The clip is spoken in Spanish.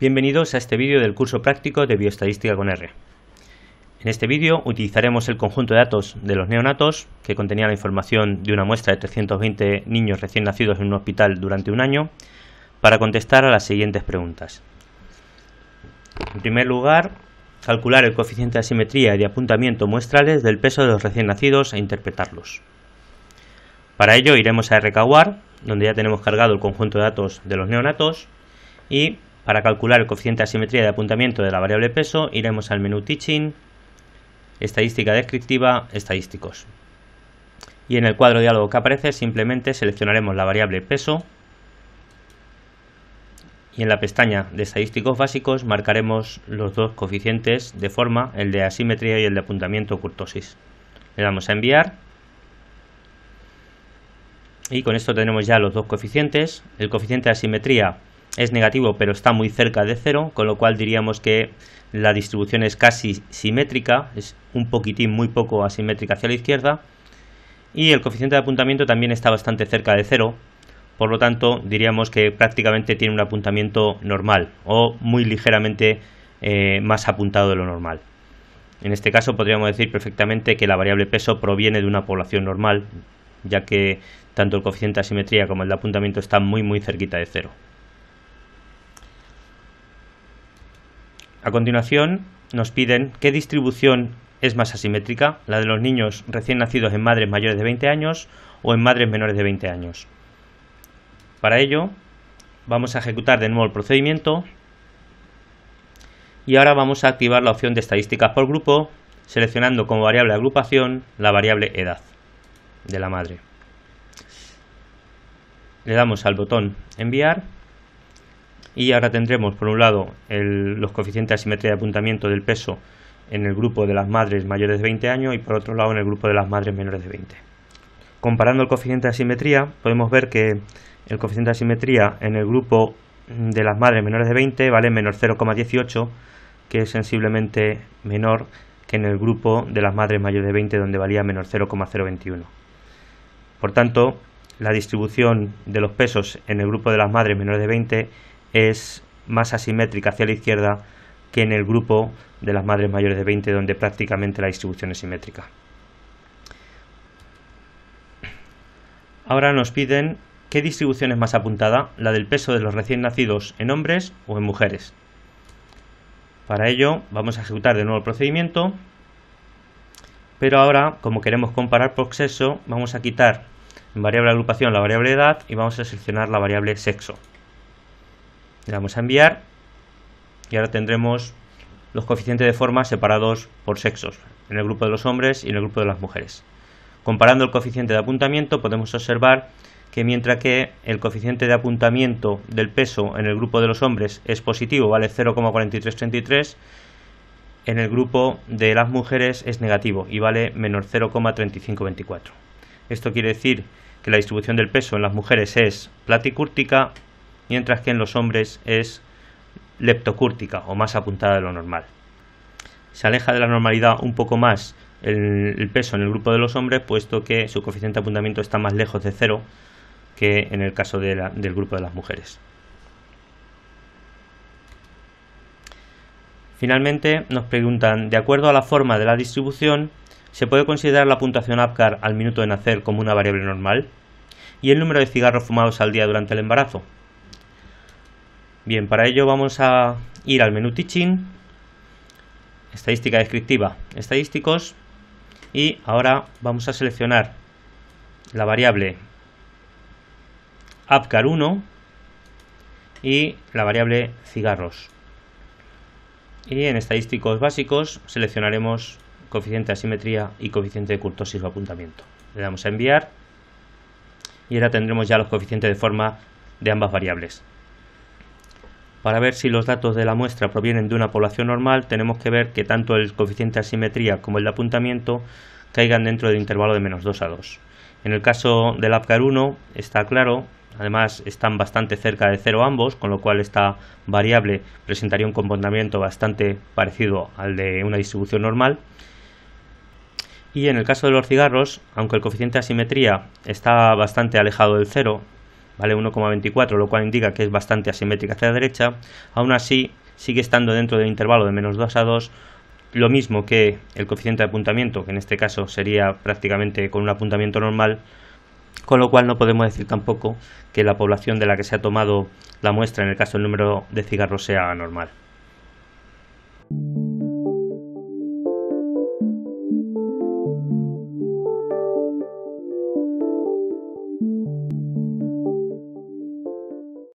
Bienvenidos a este vídeo del curso práctico de bioestadística con R. En este vídeo utilizaremos el conjunto de datos de los neonatos que contenía la información de una muestra de 320 niños recién nacidos en un hospital durante un año para contestar a las siguientes preguntas. En primer lugar, calcular el coeficiente de asimetría y de apuntamiento muestrales del peso de los recién nacidos e interpretarlos. Para ello iremos a RKWAR, donde ya tenemos cargado el conjunto de datos de los neonatos, y para calcular el coeficiente de asimetría de apuntamiento de la variable peso, iremos al menú Teaching, Estadística descriptiva, Estadísticos. Y en el cuadro de diálogo que aparece, simplemente seleccionaremos la variable peso y en la pestaña de estadísticos básicos marcaremos los dos coeficientes de forma, el de asimetría y el de apuntamiento curtosis. Le damos a enviar y con esto tenemos ya los dos coeficientes. El coeficiente de asimetría es negativo, pero está muy cerca de cero, con lo cual diríamos que la distribución es casi simétrica, es un poquitín muy poco asimétrica hacia la izquierda, y el coeficiente de apuntamiento también está bastante cerca de cero, por lo tanto diríamos que prácticamente tiene un apuntamiento normal o muy ligeramente eh, más apuntado de lo normal. En este caso podríamos decir perfectamente que la variable peso proviene de una población normal, ya que tanto el coeficiente de asimetría como el de apuntamiento están muy muy cerquita de cero. A continuación, nos piden qué distribución es más asimétrica, la de los niños recién nacidos en madres mayores de 20 años o en madres menores de 20 años. Para ello, vamos a ejecutar de nuevo el procedimiento y ahora vamos a activar la opción de estadísticas por grupo, seleccionando como variable agrupación la variable edad de la madre. Le damos al botón enviar y ahora tendremos, por un lado, los coeficientes de asimetría de apuntamiento del peso en el grupo de las madres mayores de 20 años y por otro lado en el grupo de las madres menores de 20. Comparando el coeficiente de asimetría, podemos ver que el coeficiente de asimetría en el grupo de las madres menores de 20 vale menos 0,18, que es sensiblemente menor que en el grupo de las madres mayores de 20, donde valía menos 0,021. Por tanto, la distribución de los pesos en el grupo de las madres menores de 20 es más asimétrica hacia la izquierda que en el grupo de las madres mayores de 20 donde prácticamente la distribución es simétrica. Ahora nos piden qué distribución es más apuntada, la del peso de los recién nacidos en hombres o en mujeres. Para ello vamos a ejecutar de nuevo el procedimiento, pero ahora como queremos comparar por sexo vamos a quitar en variable agrupación la variable edad y vamos a seleccionar la variable sexo. Le damos a enviar y ahora tendremos los coeficientes de forma separados por sexos, en el grupo de los hombres y en el grupo de las mujeres. Comparando el coeficiente de apuntamiento podemos observar que mientras que el coeficiente de apuntamiento del peso en el grupo de los hombres es positivo, vale 0,4333, en el grupo de las mujeres es negativo y vale menos 0,3524. Esto quiere decir que la distribución del peso en las mujeres es platicúrtica mientras que en los hombres es leptocúrtica o más apuntada de lo normal. Se aleja de la normalidad un poco más el, peso en el grupo de los hombres, puesto que su coeficiente de apuntamiento está más lejos de cero que en el caso del grupo de las mujeres. Finalmente, nos preguntan, de acuerdo a la forma de la distribución, ¿se puede considerar la puntuación APCAR al minuto de nacer como una variable normal? ¿Y el número de cigarros fumados al día durante el embarazo? Bien, para ello vamos a ir al menú Teaching, estadística descriptiva, estadísticos, y ahora vamos a seleccionar la variable APCAR1 y la variable cigarros. Y en estadísticos básicos seleccionaremos coeficiente de asimetría y coeficiente de curtosis o apuntamiento. Le damos a enviar y ahora tendremos ya los coeficientes de forma de ambas variables. Para ver si los datos de la muestra provienen de una población normal, tenemos que ver que tanto el coeficiente de asimetría como el de apuntamiento caigan dentro del intervalo de menos 2 a 2. En el caso del APCAR 1 está claro, además están bastante cerca de 0 ambos, con lo cual esta variable presentaría un comportamiento bastante parecido al de una distribución normal. Y en el caso de los cigarros, aunque el coeficiente de asimetría está bastante alejado del 0, ¿vale? 1,24, lo cual indica que es bastante asimétrica hacia la derecha. Aún así, sigue estando dentro del intervalo de menos 2 a 2, lo mismo que el coeficiente de apuntamiento, que en este caso sería prácticamente con un apuntamiento normal, con lo cual no podemos decir tampoco que la población de la que se ha tomado la muestra en el caso del número de cigarros sea normal.